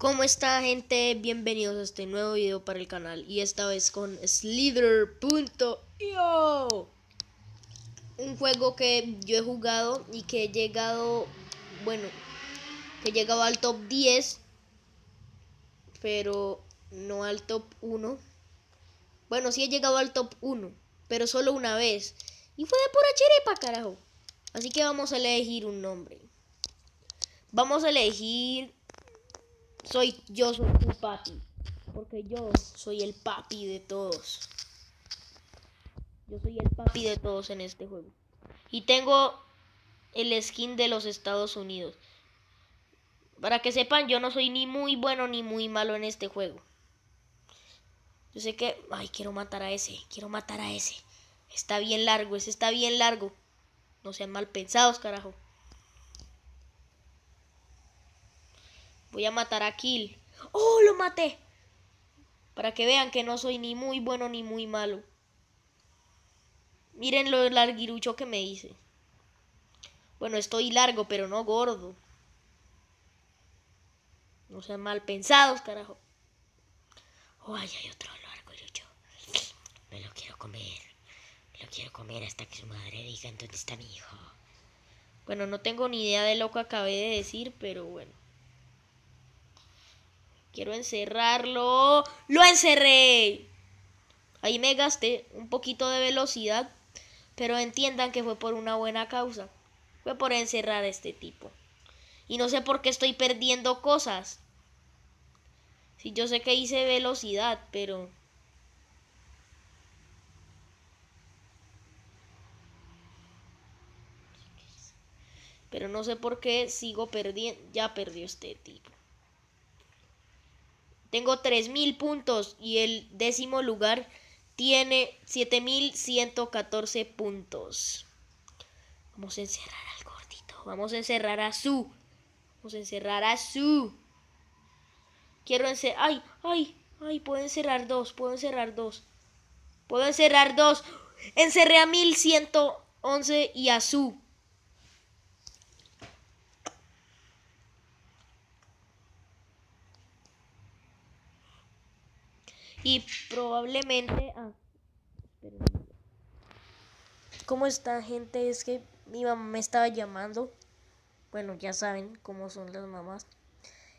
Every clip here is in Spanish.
¿Cómo está gente? Bienvenidos a este nuevo video para el canal y esta vez con Slither.io Un juego que yo he jugado y que he llegado, bueno, que he llegado al top 10 Pero no al top 1 Bueno, sí he llegado al top 1, pero solo una vez Y fue de pura cherepa, carajo Así que vamos a elegir un nombre Vamos a elegir soy yo, soy tu papi. Porque yo soy el papi de todos. Yo soy el papi de todos en este juego. Y tengo el skin de los Estados Unidos. Para que sepan, yo no soy ni muy bueno ni muy malo en este juego. Yo sé que... Ay, quiero matar a ese. Quiero matar a ese. Está bien largo, ese está bien largo. No sean mal pensados, carajo. Voy a matar a Kill. ¡Oh, lo maté! Para que vean que no soy ni muy bueno ni muy malo. Miren lo larguirucho que me hice. Bueno, estoy largo, pero no gordo. No sean mal pensados, carajo. Oh, ahí hay otro larguirucho. Me lo quiero comer. Me lo quiero comer hasta que su madre diga en dónde está mi hijo. Bueno, no tengo ni idea de lo que acabé de decir, pero bueno. Quiero encerrarlo. ¡Lo encerré! Ahí me gasté un poquito de velocidad. Pero entiendan que fue por una buena causa. Fue por encerrar a este tipo. Y no sé por qué estoy perdiendo cosas. Si sí, yo sé que hice velocidad, pero... Pero no sé por qué sigo perdiendo. Ya perdió este tipo. Tengo 3.000 puntos y el décimo lugar tiene 7.114 puntos. Vamos a encerrar al gordito. Vamos a encerrar a su. Vamos a encerrar a su. Quiero encerrar... ¡Ay! ¡Ay! ¡Ay! Puedo encerrar dos. Puedo encerrar dos. Puedo encerrar dos. Encerré a 1111 y a su. Y probablemente... Ah, ¿Cómo está gente? Es que mi mamá me estaba llamando. Bueno, ya saben cómo son las mamás.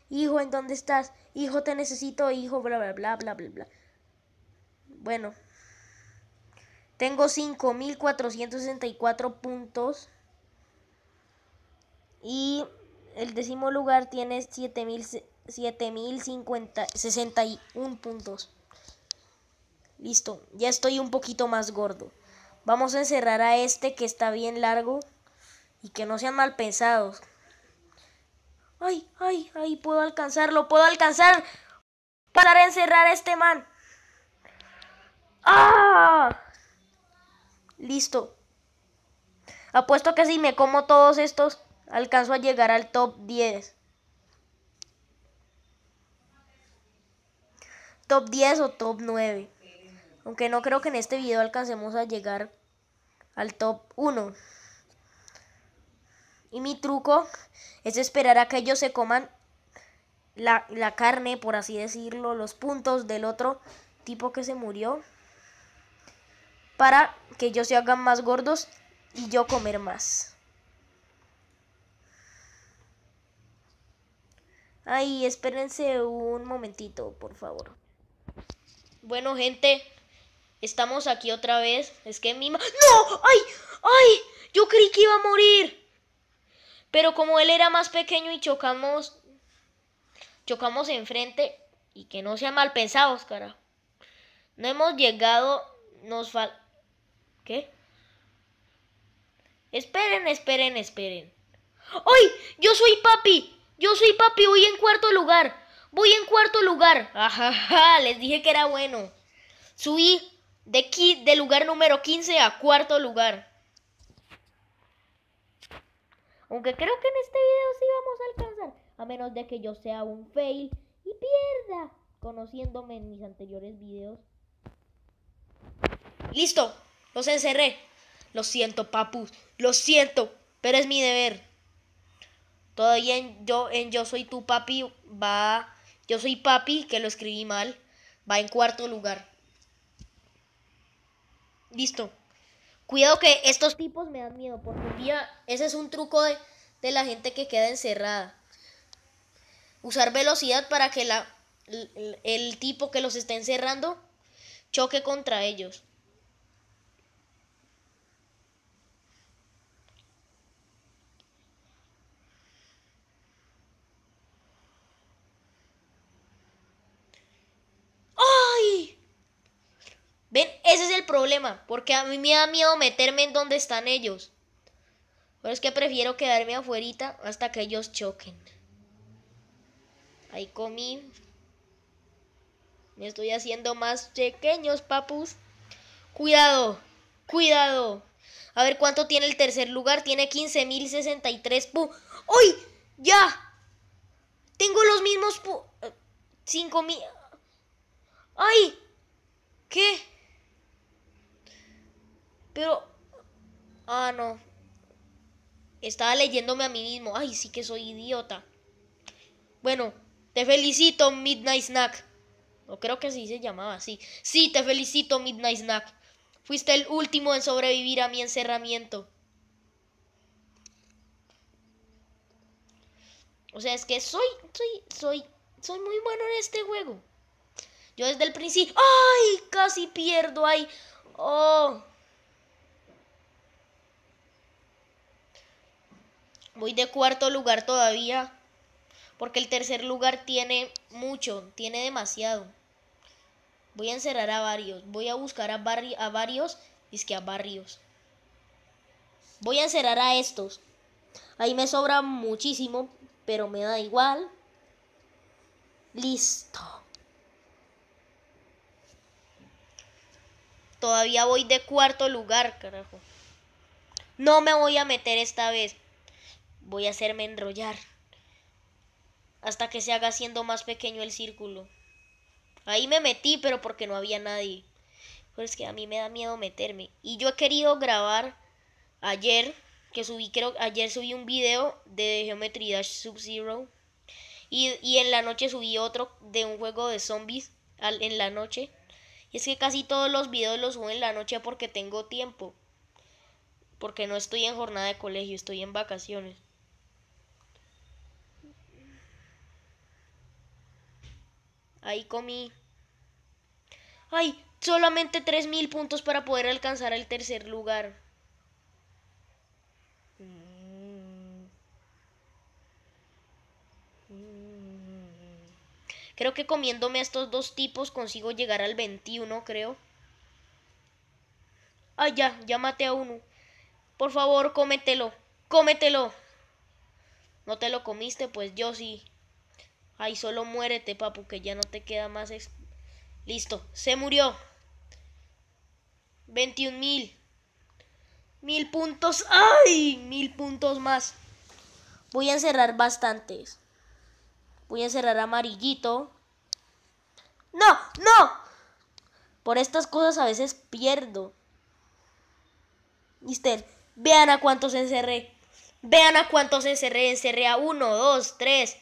Hijo, ¿en dónde estás? Hijo, te necesito, hijo, bla, bla, bla, bla, bla, bla. Bueno. Tengo 5.464 puntos. Y el décimo lugar tiene 7.061 puntos. Listo, ya estoy un poquito más gordo. Vamos a encerrar a este que está bien largo y que no sean mal pensados. Ay, ay, ay, puedo alcanzarlo, puedo alcanzar para encerrar a este man. ¡Ah! Listo. Apuesto que si me como todos estos, alcanzo a llegar al top 10. Top 10 o top 9. Aunque no creo que en este video alcancemos a llegar al top 1. Y mi truco es esperar a que ellos se coman la, carne, por así decirlo, los puntos del otro tipo que se murió. Para que ellos se hagan más gordos y yo comer más. Ay, espérense un momentito, por favor. Bueno, gente, Estamos aquí otra vez. Es que mi... ¡No! ¡Ay! ¡Ay! Yo creí que iba a morir. Pero como él era más pequeño y chocamos... Chocamos enfrente. Y que no sean mal pensados, cara. No hemos llegado... Nos fal... ¿Qué? Esperen, esperen, esperen. ¡Ay! Yo soy papi. Yo soy papi. Voy en cuarto lugar. Voy en cuarto lugar. Ajaja, les dije que era bueno. Subí de, del lugar número 15 a cuarto lugar. Aunque creo que en este video sí vamos a alcanzar. A menos de que yo sea un fail y pierda. Conociéndome en mis anteriores videos. Listo. Los encerré. Lo siento, papus. Lo siento. Pero es mi deber. Todavía yo, en yo soy tu papi va... Yo soy papi, que lo escribí mal. Va en cuarto lugar. Listo. Cuidado que estos tipos me dan miedo, porque ese es un truco de, la gente que queda encerrada. Usar velocidad para que la, el, el tipo que los está encerrando choque contra ellos. porque a mí me da miedo meterme en donde están ellos. Pero es que prefiero quedarme afuera hasta que ellos choquen. Ahí comí. Me estoy haciendo más pequeños, papus. Cuidado, cuidado. A ver cuánto tiene el tercer lugar. Tiene 15.063 pu. ¡Uy! ¡Ya! Tengo los mismos pu. 5.000. Eh, ¡Ay! ¿Qué? Pero... Ah, no. Estaba leyéndome a mí mismo. Ay, sí que soy idiota. Bueno, te felicito, Midnight Snack. No creo que así se llamaba, sí. Sí, te felicito, Midnight Snack. Fuiste el último en sobrevivir a mi encerramiento. O sea, es que soy, soy, soy, soy muy bueno en este juego. Yo desde el principio... ¡Ay! Casi pierdo ahí. ¡Oh! Voy de cuarto lugar todavía. Porque el tercer lugar tiene mucho, tiene demasiado. Voy a encerrar a varios. Voy a buscar a, varios a varios. que a barrios. Voy a encerrar a estos. Ahí me sobra muchísimo. Pero me da igual. Listo. Todavía voy de cuarto lugar, carajo. No me voy a meter esta vez. Voy a hacerme enrollar hasta que se haga siendo más pequeño el círculo. Ahí me metí, pero porque no había nadie. Pero es que a mí me da miedo meterme. Y yo he querido grabar ayer, que subí, creo, ayer subí un video de Geometry Dash Sub-Zero. Y, en la noche subí otro de un juego de zombies en la noche. Y es que casi todos los videos los subo en la noche porque tengo tiempo. Porque no estoy en jornada de colegio, estoy en vacaciones. Ahí comí. ¡Ay! Solamente 3.000 puntos para poder alcanzar el tercer lugar. Creo que comiéndome a estos dos tipos consigo llegar al 21, creo. ¡Ay, ah, ya, ya maté a uno. Por favor, cómetelo, cómetelo. No te lo comiste, pues yo sí. Ay, solo muérete, papu, que ya no te queda más. Listo, se murió. 21 mil. Mil puntos. ¡Ay! Mil puntos más. Voy a encerrar bastantes. Voy a encerrar amarillito. ¡No! ¡No! Por estas cosas a veces pierdo. Mister, vean a cuántos encerré. Vean a cuántos encerré. Encerré a uno, dos, tres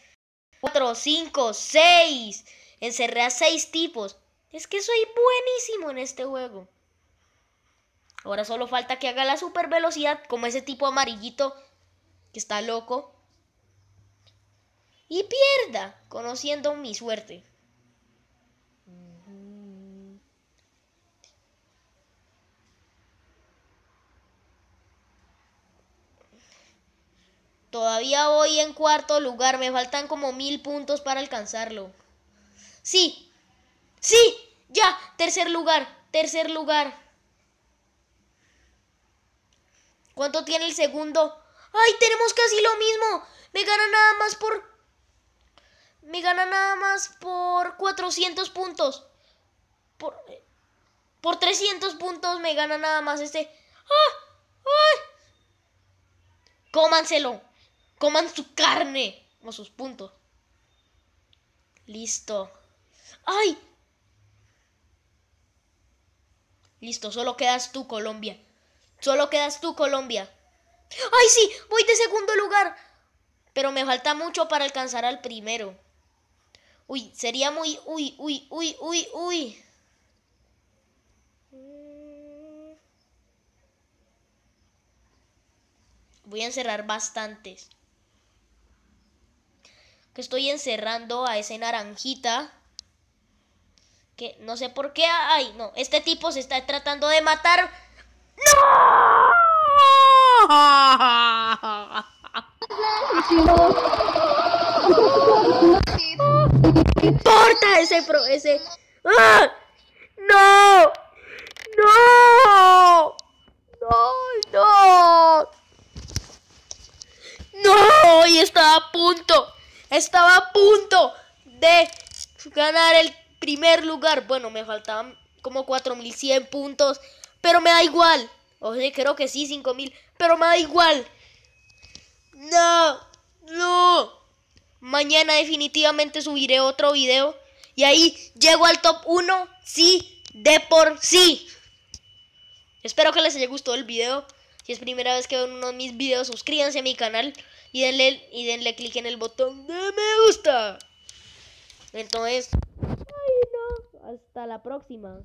4, 5, 6. Encerré a 6 tipos. Es que soy buenísimo en este juego. Ahora solo falta que haga la super velocidad como ese tipo amarillito que está loco. Y pierda, conociendo mi suerte. Todavía voy en cuarto lugar, me faltan como mil puntos para alcanzarlo. Sí, sí, ya, tercer lugar, tercer lugar. ¿Cuánto tiene el segundo? ¡Ay, tenemos casi lo mismo! Me gana nada más por... Me gana nada más por 400 puntos. Por... Por 300 puntos me gana nada más este... ¡Ah! ¡Ay! ¡Cómanselo! Coman su carne. O sus puntos. Listo. ¡Ay! Listo, solo quedas tú, Colombia. Solo quedas tú, Colombia. ¡Ay, sí! Voy de segundo lugar. Pero me falta mucho para alcanzar al primero. Uy, sería muy... Uy, uy, uy, uy, uy. Voy a encerrar bastantes que estoy encerrando a ese naranjita. Que no sé por qué. Ay, no. Este tipo se está tratando de matar. ¡No! importa ese pro, ese. ¡Ah! ¡No! ¡No! ¡No! ¡No! ¡No! Y está a punto. Estaba a punto de ganar el primer lugar. Bueno, me faltaban como 4100 puntos. Pero me da igual. O sea, creo que sí, 5000. Pero me da igual. No, no. Mañana definitivamente subiré otro video. Y ahí llego al top 1. Sí, de por sí. Espero que les haya gustado el video. Si es primera vez que ven uno de mis videos, suscríbanse a mi canal y denle, y denle clic en el botón de me gusta. Entonces, ay, no, hasta la próxima.